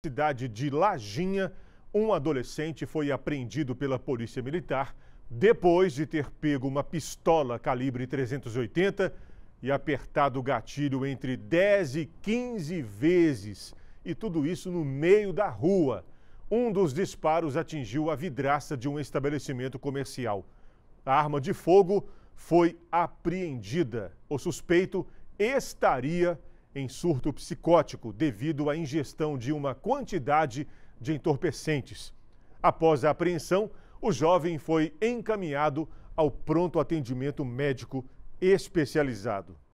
cidade de Lajinha, um adolescente foi apreendido pela Polícia Militar depois de ter pego uma pistola calibre 380 e apertado o gatilho entre 10 e 15 vezes, e tudo isso no meio da rua. Um dos disparos atingiu a vidraça de um estabelecimento comercial. A arma de fogo foi apreendida. O suspeito estaria em surto psicótico devido à ingestão de uma quantidade de entorpecentes. Após a apreensão, o jovem foi encaminhado ao pronto atendimento médico especializado.